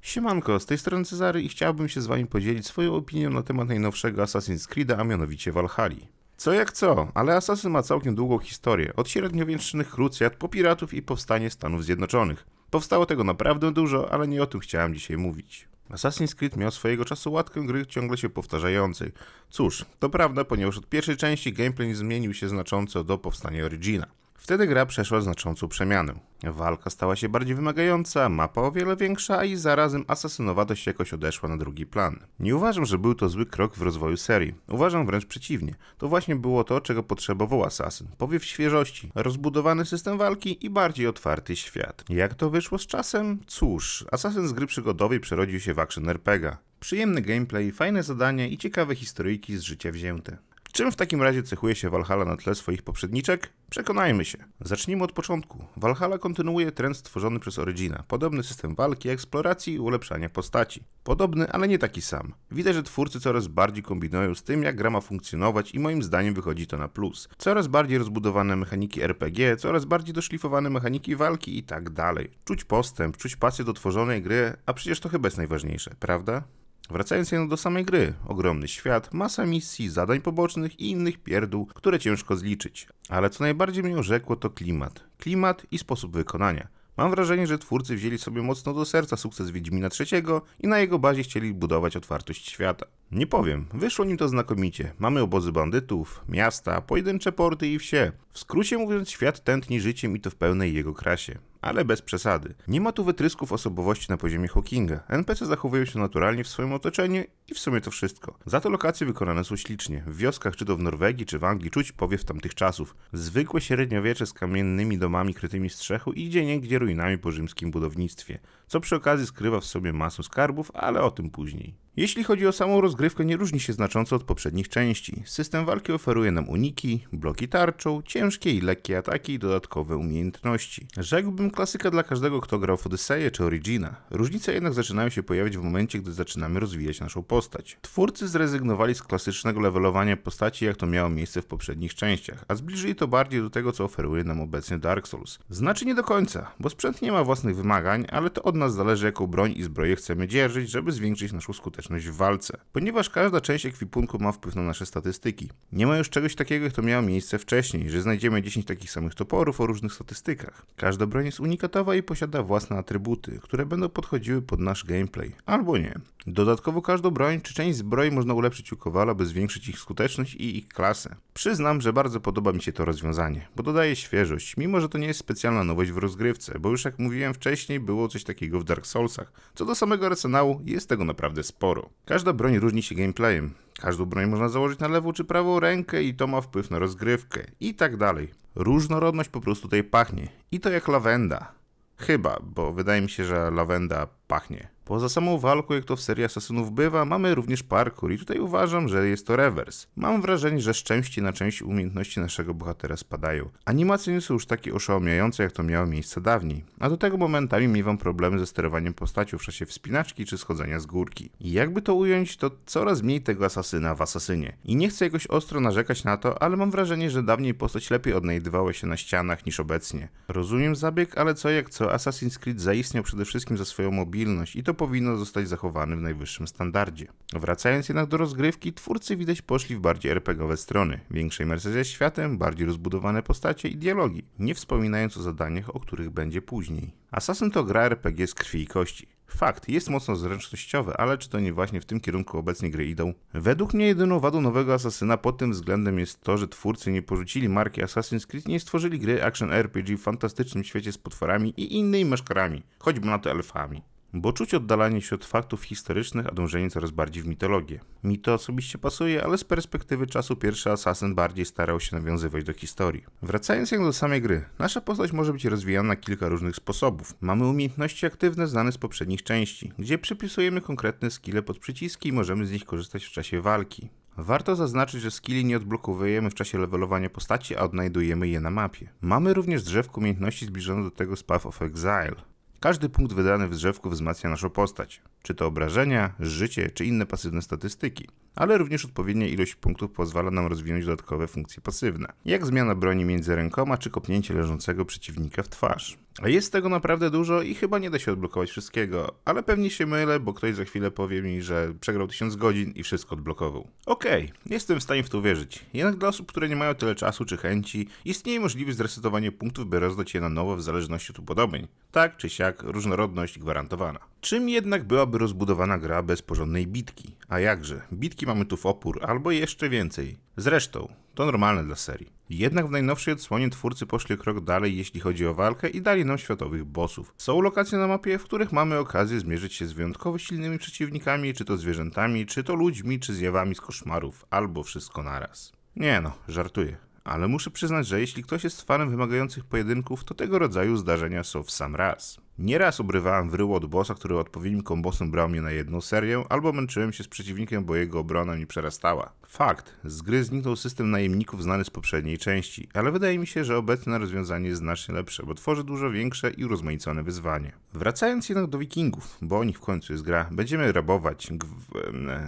Siemanko, z tej strony Cezary i chciałbym się z wami podzielić swoją opinią na temat najnowszego Assassin's Creed'a, a mianowicie Valhalla. Co jak co, ale Assassin ma całkiem długą historię, od średniowiecznych krucjat po piratów i powstanie Stanów Zjednoczonych. Powstało tego naprawdę dużo, ale nie o tym chciałem dzisiaj mówić. Assassin's Creed miał swojego czasu łatkę gry ciągle się powtarzającej. Cóż, to prawda, ponieważ od pierwszej części gameplay zmienił się znacząco do powstania Origina. Wtedy gra przeszła znaczącą przemianę. Walka stała się bardziej wymagająca, mapa o wiele większa i zarazem asasynowatość jakoś odeszła na drugi plan. Nie uważam, że był to zły krok w rozwoju serii. Uważam wręcz przeciwnie. To właśnie było to, czego potrzebował Assassin. Powiew świeżości, rozbudowany system walki i bardziej otwarty świat. Jak to wyszło z czasem? Cóż, Assassin z gry przygodowej przerodził się w action RPG. Przyjemny gameplay, fajne zadania i ciekawe historyjki z życia wzięte. Czym w takim razie cechuje się Valhalla na tle swoich poprzedniczek? Przekonajmy się. Zacznijmy od początku. Valhalla kontynuuje trend stworzony przez Origina. Podobny system walki, eksploracji i ulepszania postaci. Podobny, ale nie taki sam. Widać, że twórcy coraz bardziej kombinują z tym, jak gra ma funkcjonować i moim zdaniem wychodzi to na plus. Coraz bardziej rozbudowane mechaniki RPG, coraz bardziej doszlifowane mechaniki walki i tak dalej. Czuć postęp, czuć pasję do tworzonej gry, a przecież to chyba jest najważniejsze, prawda? Wracając jednak do samej gry, ogromny świat, masa misji, zadań pobocznych i innych pierdół, które ciężko zliczyć. Ale co najbardziej mnie orzekło to klimat. Klimat i sposób wykonania. Mam wrażenie, że twórcy wzięli sobie mocno do serca sukces Wiedźmina III i na jego bazie chcieli budować otwartość świata. Nie powiem, wyszło nim to znakomicie. Mamy obozy bandytów, miasta, pojedyncze porty i wsie. W skrócie mówiąc, świat tętni życiem i to w pełnej jego krasie ale bez przesady. Nie ma tu wytrysków osobowości na poziomie Hawkinga. NPC zachowują się naturalnie w swoim otoczeniu i w sumie to wszystko. Za to lokacje wykonane są ślicznie. W wioskach, czy to w Norwegii, czy w Anglii, czuć powiew tamtych czasów. Zwykłe średniowiecze z kamiennymi domami krytymi z strzechu i gdzie niegdzie ruinami po rzymskim budownictwie. Co przy okazji skrywa w sobie masę skarbów, ale o tym później. Jeśli chodzi o samą rozgrywkę, nie różni się znacząco od poprzednich części. System walki oferuje nam uniki, bloki tarczą, ciężkie i lekkie ataki i dodatkowe umiejętności. Rzekłbym klasyka dla każdego, kto grał w Odyseję czy Origina. Różnice jednak zaczynają się pojawiać w momencie, gdy zaczynamy rozwijać naszą postać. Twórcy zrezygnowali z klasycznego levelowania postaci, jak to miało miejsce w poprzednich częściach, a zbliżyli to bardziej do tego, co oferuje nam obecnie Dark Souls. Znaczy nie do końca, bo sprzęt nie ma własnych wymagań, ale to od nas zależy, jaką broń i zbroję chcemy dzierżyć, żeby zwiększyć naszą skuteczność skuteczność w walce, ponieważ każda część ekwipunku ma wpływ na nasze statystyki. Nie ma już czegoś takiego, jak to miało miejsce wcześniej, że znajdziemy 10 takich samych toporów o różnych statystykach. Każda broń jest unikatowa i posiada własne atrybuty, które będą podchodziły pod nasz gameplay, albo nie. Dodatkowo każdą broń czy część zbroi można ulepszyć u kowala, by zwiększyć ich skuteczność i ich klasę. Przyznam, że bardzo podoba mi się to rozwiązanie, bo dodaje świeżość, mimo że to nie jest specjalna nowość w rozgrywce, bo już jak mówiłem wcześniej było coś takiego w Dark Soulsach. Co do samego arsenału jest tego naprawdę sporo. Każda broń różni się gameplayem. Każdą broń można założyć na lewą czy prawą rękę i to ma wpływ na rozgrywkę i tak dalej. Różnorodność po prostu tutaj pachnie. I to jak lawenda. Chyba, bo wydaje mi się, że lawenda pachnie. Poza samą walką, jak to w serii Asasynów bywa, mamy również parkour i tutaj uważam, że jest to rewers. Mam wrażenie, że szczęście na część umiejętności naszego bohatera spadają. Animacje nie są już takie oszałamiające, jak to miało miejsce dawniej, a do tego momentami miewam problemy ze sterowaniem postacią w czasie wspinaczki czy schodzenia z górki. I jakby to ująć, to coraz mniej tego asasyna w asasynie. I nie chcę jakoś ostro narzekać na to, ale mam wrażenie, że dawniej postać lepiej odnajdywała się na ścianach niż obecnie. Rozumiem zabieg, ale co jak co, Assassin's Creed zaistniał przede wszystkim za swoją mobilność i to powinno zostać zachowane w najwyższym standardzie. Wracając jednak do rozgrywki, twórcy widać poszli w bardziej RPGowe strony, większej imersji światem, bardziej rozbudowane postacie i dialogi, nie wspominając o zadaniach, o których będzie później. Assassin to gra RPG z krwi i kości. Fakt, jest mocno zręcznościowe, ale czy to nie właśnie w tym kierunku obecnie gry idą? Według mnie jedyną wadą nowego Assassina pod tym względem jest to, że twórcy nie porzucili marki Assassin's Creed, nie stworzyli gry action RPG w fantastycznym świecie z potworami i innymi maszkarami, choćby na to elfami bo czuć oddalanie się od faktów historycznych, a dążenie coraz bardziej w mitologię. Mi to osobiście pasuje, ale z perspektywy czasu pierwszy Assassin bardziej starał się nawiązywać do historii. Wracając jak do samej gry, nasza postać może być rozwijana na kilka różnych sposobów. Mamy umiejętności aktywne znane z poprzednich części, gdzie przypisujemy konkretne skille pod przyciski i możemy z nich korzystać w czasie walki. Warto zaznaczyć, że skilli nie odblokowujemy w czasie levelowania postaci, a odnajdujemy je na mapie. Mamy również drzewko umiejętności zbliżone do tego z Path of Exile. Każdy punkt wydany w drzewku wzmacnia naszą postać, czy to obrażenia, życie, czy inne pasywne statystyki ale również odpowiednia ilość punktów pozwala nam rozwinąć dodatkowe funkcje pasywne, jak zmiana broni między rękoma czy kopnięcie leżącego przeciwnika w twarz. A jest tego naprawdę dużo i chyba nie da się odblokować wszystkiego, ale pewnie się mylę, bo ktoś za chwilę powie mi, że przegrał 1000 godzin i wszystko odblokował. Okej, okay, jestem w stanie w to wierzyć. Jednak dla osób, które nie mają tyle czasu czy chęci, istnieje możliwość zresetowania punktów, by rozdać je na nowo w zależności od upodobień. Tak czy siak, różnorodność gwarantowana. Czym jednak byłaby rozbudowana gra bez porządnej bitki? A jakże? Bitki mamy tu w opór, albo jeszcze więcej. Zresztą, to normalne dla serii. Jednak w najnowszej odsłonie twórcy poszli krok dalej, jeśli chodzi o walkę i dali nam światowych bossów. Są lokacje na mapie, w których mamy okazję zmierzyć się z wyjątkowo silnymi przeciwnikami, czy to zwierzętami, czy to ludźmi, czy zjawami z koszmarów, albo wszystko naraz. Nie no, żartuję. Ale muszę przyznać, że jeśli ktoś jest fanem wymagających pojedynków, to tego rodzaju zdarzenia są w sam raz. Nieraz obrywałem wryło od bossa, który odpowiednim kombosem brał mnie na jedną serię, albo męczyłem się z przeciwnikiem, bo jego obrona mi przerastała. Fakt, z gry zniknął system najemników znany z poprzedniej części, ale wydaje mi się, że obecne rozwiązanie jest znacznie lepsze, bo tworzy dużo większe i urozmaicone wyzwanie. Wracając jednak do wikingów, bo o nich w końcu jest gra, będziemy rabować,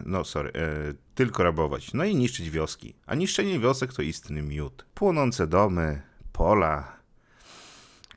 no sorry, e, tylko rabować, no i niszczyć wioski. A niszczenie wiosek to istny miód. Płonące domy, pola,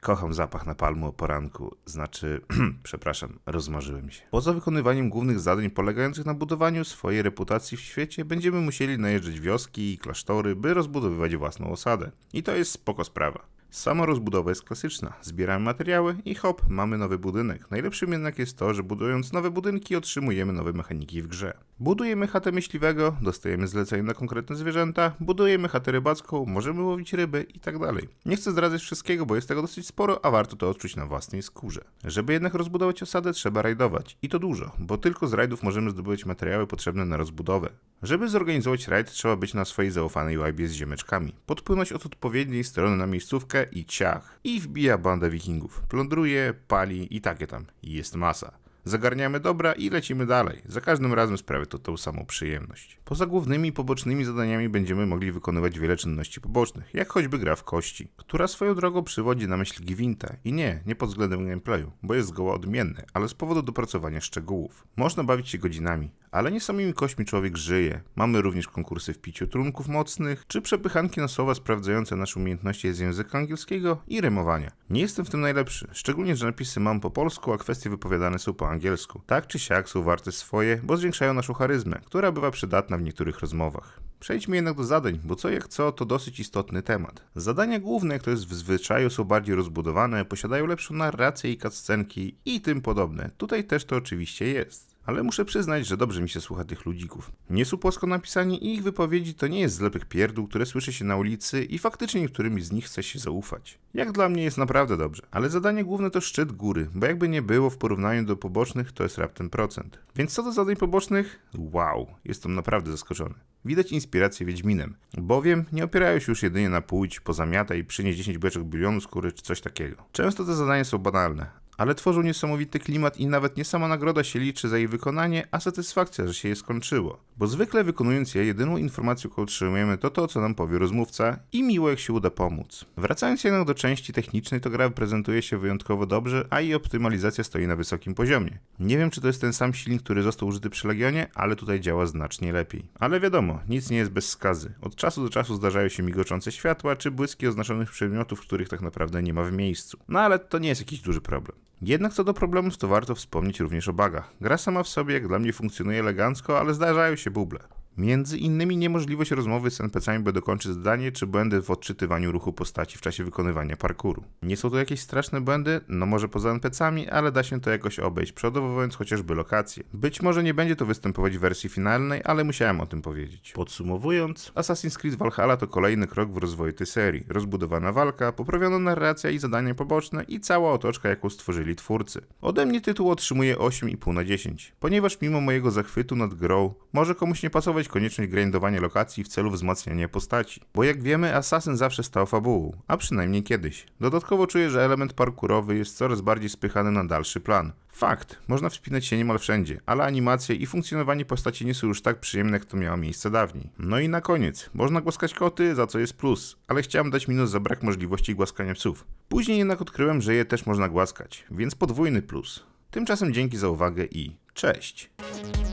Kocham zapach na palmu o poranku, znaczy, przepraszam, rozmarzyłem się. Poza wykonywaniem głównych zadań polegających na budowaniu swojej reputacji w świecie, będziemy musieli najeżdżać wioski i klasztory, by rozbudowywać własną osadę. I to jest spoko sprawa. Sama rozbudowa jest klasyczna. Zbieramy materiały i hop, mamy nowy budynek. Najlepszym jednak jest to, że budując nowe budynki otrzymujemy nowe mechaniki w grze. Budujemy chatę myśliwego, dostajemy zlecenie na konkretne zwierzęta, budujemy chatę rybacką, możemy łowić ryby i tak dalej. Nie chcę zdradzać wszystkiego, bo jest tego dosyć sporo, a warto to odczuć na własnej skórze. Żeby jednak rozbudować osadę trzeba rajdować. I to dużo, bo tylko z rajdów możemy zdobywać materiały potrzebne na rozbudowę. Żeby zorganizować rajd trzeba być na swojej zaufanej łajbie z ziemeczkami. Podpłynąć od odpowiedniej strony na miejscówkę i ciach. I wbija banda wikingów. Plądruje, pali i takie tam. Jest masa. Zagarniamy dobra i lecimy dalej. Za każdym razem sprawia to tą samą przyjemność. Poza głównymi pobocznymi zadaniami będziemy mogli wykonywać wiele czynności pobocznych, jak choćby gra w kości, która swoją drogą przywodzi na myśl Gwinta i nie, nie pod względem gameplayu, bo jest zgoła odmienny, ale z powodu dopracowania szczegółów. Można bawić się godzinami, ale nie samymi kośćmi człowiek żyje. Mamy również konkursy w piciu trunków mocnych, czy przepychanki na słowa sprawdzające nasze umiejętności z języka angielskiego i remowania. Nie jestem w tym najlepszy, szczególnie, że napisy mam po polsku, a kwestie wypowiadane są po angielsku. Tak czy siak są warte swoje, bo zwiększają naszą charyzmę, która bywa przydatna w niektórych rozmowach. Przejdźmy jednak do zadań, bo co jak co to dosyć istotny temat. Zadania główne, jak to jest w zwyczaju, są bardziej rozbudowane, posiadają lepszą narrację i cutscenki i tym podobne. Tutaj też to oczywiście jest ale muszę przyznać, że dobrze mi się słucha tych ludzików. Nie są płasko napisani i ich wypowiedzi to nie jest zlepek pierdół, które słyszy się na ulicy i faktycznie niektórym z nich chce się zaufać. Jak dla mnie jest naprawdę dobrze, ale zadanie główne to szczyt góry, bo jakby nie było w porównaniu do pobocznych to jest raptem procent. Więc co do zadań pobocznych? Wow, jestem naprawdę zaskoczony. Widać inspirację Wiedźminem, bowiem nie opierają się już jedynie na pójdź, pozamiata i przynieść 10 beczek bilionu skóry czy coś takiego. Często te zadania są banalne, ale tworzył niesamowity klimat i nawet nie sama nagroda się liczy za jej wykonanie, a satysfakcja, że się je skończyło. Bo zwykle wykonując je, jedyną informacją, którą otrzymujemy, to to, co nam powie rozmówca i miło, jak się uda pomóc. Wracając jednak do części technicznej, to gra prezentuje się wyjątkowo dobrze, a jej optymalizacja stoi na wysokim poziomie. Nie wiem, czy to jest ten sam silnik, który został użyty przy Legionie, ale tutaj działa znacznie lepiej. Ale wiadomo, nic nie jest bez skazy. Od czasu do czasu zdarzają się migoczące światła, czy błyski oznaczonych przedmiotów, których tak naprawdę nie ma w miejscu. No ale to nie jest jakiś duży problem. Jednak co do problemów, to warto wspomnieć również o bagach. Gra sama w sobie jak dla mnie funkcjonuje elegancko, ale zdarzają się buble. Między innymi niemożliwość rozmowy z NPC-ami, by dokończyć zdanie, czy błędy w odczytywaniu ruchu postaci w czasie wykonywania parkuru. Nie są to jakieś straszne błędy, no może poza NPC-ami, ale da się to jakoś obejść, przodowując chociażby lokacje. Być może nie będzie to występować w wersji finalnej, ale musiałem o tym powiedzieć. Podsumowując, Assassin's Creed Valhalla to kolejny krok w rozwoju tej serii. Rozbudowana walka, poprawiona narracja i zadania poboczne i cała otoczka, jaką stworzyli twórcy. Ode mnie tytuł otrzymuje 8,5 na 10, ponieważ mimo mojego zachwytu nad grą, może komuś nie pasować unikać konieczność grindowania lokacji w celu wzmacniania postaci. Bo jak wiemy, Assassin zawsze stał fabułą, a przynajmniej kiedyś. Dodatkowo czuję, że element parkurowy jest coraz bardziej spychany na dalszy plan. Fakt, można wspinać się niemal wszędzie, ale animacje i funkcjonowanie postaci nie są już tak przyjemne, jak to miało miejsce dawniej. No i na koniec, można głaskać koty, za co jest plus, ale chciałem dać minus za brak możliwości głaskania psów. Później jednak odkryłem, że je też można głaskać, więc podwójny plus. Tymczasem dzięki za uwagę i cześć!